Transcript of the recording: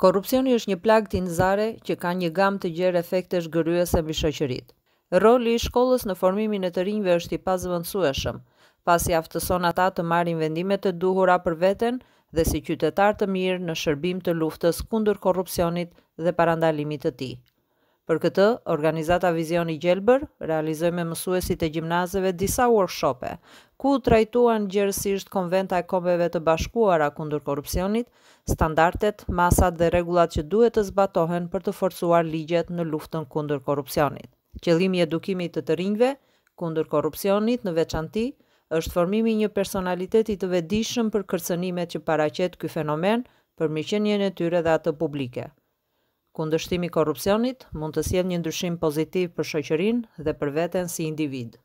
Korrupsioni është një plagë tinzare që ka një gamë të gjerë efektesh gërryese mbi shoqëritë. Roli i shkollës në formimin e të rinjve është i pazëvendësueshëm, pasi aftëson ata të marrin vendime të duhura për veten dhe si qytetar të mirë në shërbim të luftës kundër korrupsionit dhe parandalimit të tij. Për këtë, organizata Vizioni Gjelbër realizoi me mësuesit e gjimnazeve disa workshop-e, ku trajtuan gjërësisht konventa e kombeve të bashkuara kundur korupcionit, standartet, masat dhe regulat që duhet të zbatohen për të forcuar ligjet në luftën kundur korupcionit. Qëllimi edukimit të të rinjve, kundur korupcionit në veçanti, është formimi një personaliteti të vedishëm për kërcënimet që paracet këj fenomen për miqenjen e tyre dhe atë publike. Kundështimi korupcionit mund të sjedh një ndryshim pozitiv për shoqërinë dhe për veten si individ.